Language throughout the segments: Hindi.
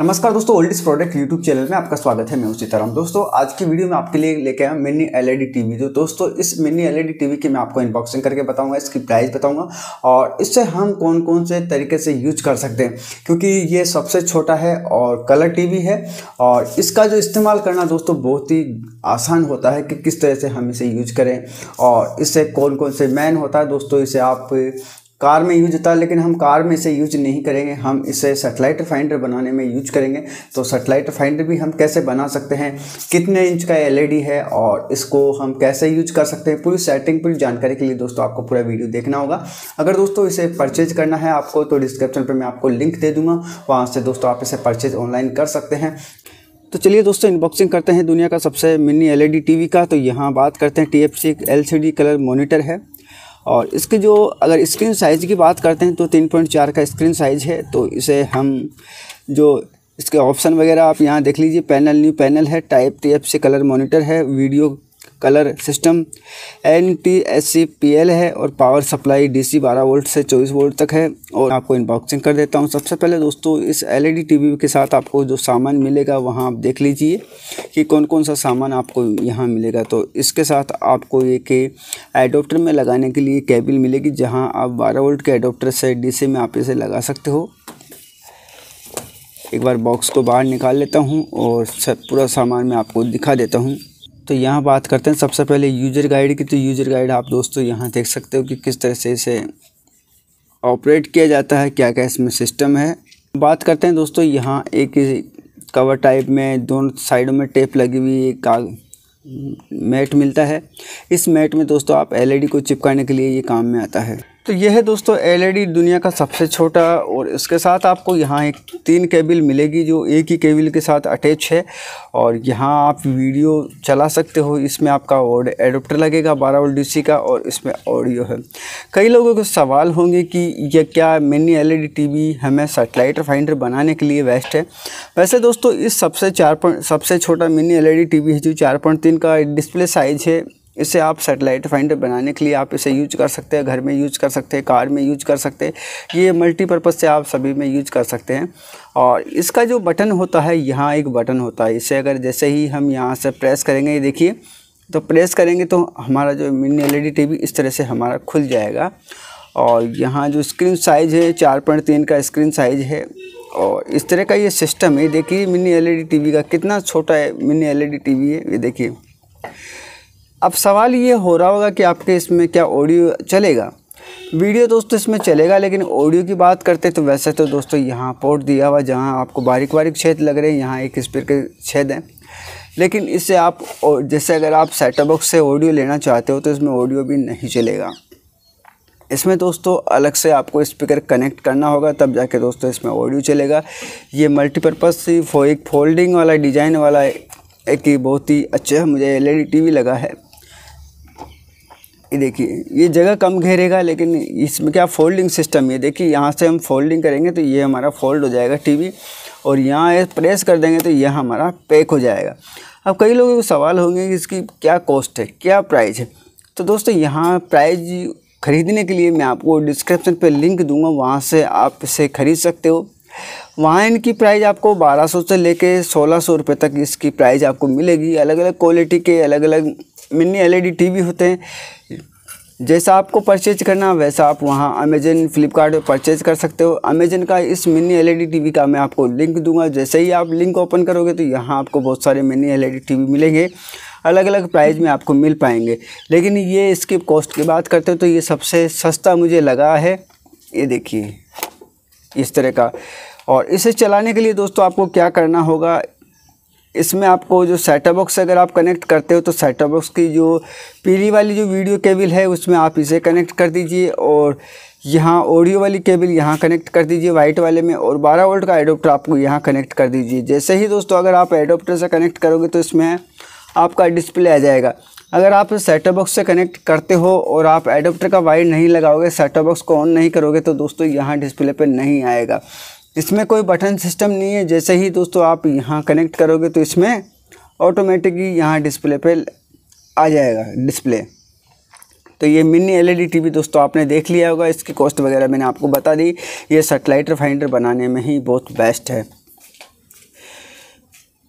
नमस्कार दोस्तों ओल्ड प्रोडक्ट यूट्यूब चैनल में आपका स्वागत है मैं उसी तरह दोस्तों आज की वीडियो में आपके लिए लेके आया मिनी एलईडी टीवी जो दोस्तों इस मिनी एलईडी टीवी की मैं आपको इनबॉक्सिंग करके बताऊंगा इसकी प्राइस बताऊंगा और इससे हम कौन कौन से तरीके से यूज कर सकते हैं क्योंकि ये सबसे छोटा है और कलर टी है और इसका जो इस्तेमाल करना दोस्तों बहुत ही आसान होता है कि किस तरह से हम इसे यूज करें और इससे कौन कौन से मैन होता है दोस्तों इसे आप कार में यूज होता है लेकिन हम कार में इसे यूज नहीं करेंगे हम इसे सेटेलाइट फाइंडर बनाने में यूज करेंगे तो सेटेलाइट फाइंडर भी हम कैसे बना सकते हैं कितने इंच का एल e है और इसको हम कैसे यूज कर सकते हैं पूरी सेटिंग पूरी जानकारी के लिए दोस्तों आपको पूरा वीडियो देखना होगा अगर दोस्तों इसे परचेज करना है आपको तो डिस्क्रिप्शन पर मैं आपको लिंक दे दूंगा वहाँ से दोस्तों आप इसे परचेज ऑनलाइन कर सकते हैं तो चलिए दोस्तों इनबॉक्सिंग करते हैं दुनिया का सबसे मिनी एलईडी टीवी का तो यहाँ बात करते हैं T F C L colour monitor है और इसके जो अगर स्क्रीन साइज़ की बात करते हैं तो तीन पॉइंट चार का स्क्रीन साइज़ है तो इसे हम जो इसके ऑप्शन वगैरह आप यहाँ देख लीजिए पैनल न्यू पैनल है टाइप टी एफ से कलर मोनीटर है video colour system N T S C P L है और पावर सप्लाई डी सी बारह वोल्ट से चौबीस वोल्ट तक है और आपको इनबॉक्सिंग कर देता हूँ सबसे पहले दोस्तों इस L E D T V के साथ आपको जो सामान मिलेगा वहाँ आप देख लीजिए कि कौन कौन सा सामान आपको यहाँ मिलेगा तो इसके साथ आपको ये कि एडोप्टर में लगाने के लिए केबल मिलेगी जहाँ आप बारह वोल्ट के एडोप्टर से डी सी में आप इसे लगा सकते हो एक बार बॉक्स को बाहर निकाल लेता हूँ और सब पूरा सामान मैं आपको दिखा देता हूँ तो यहाँ बात करते हैं सबसे पहले यूजर गाइड की तो यूजर गाइड आप दोस्तों यहाँ देख सकते हो कि किस तरह से इसे ऑपरेट किया जाता है क्या क्या इसमें सिस्टम है बात करते हैं दोस्तों यहाँ एक कवर टाइप में दोनों साइडों में टेप लगी हुई एक मैट मिलता है इस मैट में दोस्तों आप एलईडी e को चिपकाने के लिए ये काम में आता है तो यह है दोस्तों एलईडी दुनिया का सबसे छोटा और इसके साथ आपको यहाँ एक तीन केबल मिलेगी जो एक ही केबल के साथ अटैच है और यहाँ आप वीडियो चला सकते हो इसमें आपका और एडोप्टर लगेगा बारह वोल्ट डीसी का और इसमें ऑडियो है कई लोगों के सवाल होंगे कि यह क्या मिनी एलईडी टीवी हमें सेटेलाइट फाइंडर बनाने के लिए बेस्ट है वैसे दोस्तों इस सबसे चार सबसे छोटा मिनी एल ई है जो चार का डिस्प्ले साइज़ है इसे आप सेटेलाइट फाइंडर बनाने के लिए आप इसे यूज कर सकते हैं घर में यूज कर सकते हैं कार में यूज कर सकते हैं ये मल्टीपर्पज़ से आप सभी में यूज कर सकते हैं और इसका जो बटन होता है यहाँ एक बटन होता है इसे अगर जैसे ही हम यहाँ से प्रेस करेंगे ये देखिए तो प्रेस करेंगे तो हमारा जो मिनी एल ई टीवी इस तरह से हमारा खुल जाएगा और यहाँ जो स्क्रीन साइज़ है चार पॉइंट तीन का स्क्रीन साइज़ है और इस तरह का ये सिस्टम है देखिए मिनी एलईडी टीवी का कितना छोटा है मिनी एलईडी टीवी है ये देखिए अब सवाल ये हो रहा होगा कि आपके इसमें क्या ऑडियो चलेगा वीडियो दोस्तों इसमें चलेगा लेकिन ऑडियो की बात करते तो वैसे तो दोस्तों यहाँ पोर्ट दिया हुआ जहाँ आपको बारीक बारीक छेद लग रहे हैं यहाँ एक स्पीकर के छेद हैं लेकिन इससे आप जैसे अगर आप सेटअप बॉक्स से ऑडियो लेना चाहते हो तो इसमें ऑडियो भी नहीं चलेगा इसमें दोस्तों अलग से आपको स्पीकर कनेक्ट करना होगा तब जाके दोस्तों इसमें ऑडियो चलेगा ये मल्टीपर्पज़ फो एक फोल्डिंग वाला डिज़ाइन वाला एक बहुत ही अच्छा मुझे एलईडी टीवी लगा है ये देखिए ये जगह कम घेरेगा लेकिन इसमें क्या फोल्डिंग सिस्टम है देखिए यहाँ से हम फोल्डिंग करेंगे तो ये हमारा फोल्ड हो जाएगा टीवी और यहाँ प्रेस कर देंगे तो यह हमारा पैक हो जाएगा अब कई लोगों को सवाल होंगे कि इसकी क्या कॉस्ट है क्या प्राइस है तो दोस्तों यहाँ प्राइज ख़रीदने के लिए मैं आपको डिस्क्रिप्शन पर लिंक दूँगा वहाँ से आप इसे ख़रीद सकते हो वहाँ इनकी प्राइस आपको 1200 से लेके 1600 रुपए तक इसकी प्राइस आपको मिलेगी अलग अलग क्वालिटी के अलग अलग मिनी एलईडी टीवी होते हैं जैसा आपको परचेज करना वैसा आप वहाँ अमेजन फ्लिपकार्ट परचेज कर सकते हो अमेजन का इस मिनी एलईडी टीवी का मैं आपको लिंक दूंगा जैसे ही आप लिंक ओपन करोगे तो यहाँ आपको बहुत सारे मिनी एलईडी टीवी मिलेंगे अलग अलग प्राइस में आपको मिल पाएंगे लेकिन ये इसके कॉस्ट की बात करते हो तो ये सबसे सस्ता मुझे लगा है ये देखिए इस तरह का और इसे चलाने के लिए दोस्तों आपको क्या करना होगा इसमें आपको जो सेटअप बॉक्स अगर आप कनेक्ट करते हो तो सेटअप बॉक्स की जो पीली वाली जो वीडियो केबल है उसमें आप इसे कनेक्ट कर दीजिए और यहाँ ऑडियो वाली केबल यहाँ कनेक्ट कर दीजिए वाइट वाले में और 12 वोल्ट का एडोप्टर आपको यहाँ कनेक्ट कर दीजिए जैसे ही दोस्तों अगर आप एडोप्टर से कनेक्ट करोगे तो इसमें आपका डिस्प्ले आ जाएगा अगर आप सेटअप बॉक्स से कनेक्ट करते हो और आप एडोप्टर का वायर नहीं लगाओगे सेटअप बॉक्स को ऑन नहीं करोगे तो दोस्तों यहाँ डिस्प्ले पर नहीं आएगा इसमें कोई बटन सिस्टम नहीं है जैसे ही दोस्तों आप यहाँ कनेक्ट करोगे तो इसमें ऑटोमेटिकली यहाँ डिस्प्ले पे आ जाएगा डिस्प्ले तो ये मिनी एलईडी टीवी दोस्तों आपने देख लिया होगा इसकी कॉस्ट वगैरह मैंने आपको बता दी ये सेटेलाइट फाइंडर बनाने में ही बहुत बेस्ट है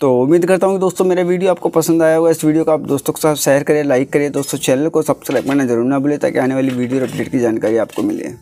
तो उम्मीद करता हूँ कि दोस्तों मेरा वीडियो आपको पसंद आया होगा इस वीडियो को आप दोस्तों के साथ शेयर करें लाइक करें दोस्तों चैनल को सब्सक्राइब करना जरूर ना भूलें ताकि आने वाली वीडियो अपडेट की जानकारी आपको मिले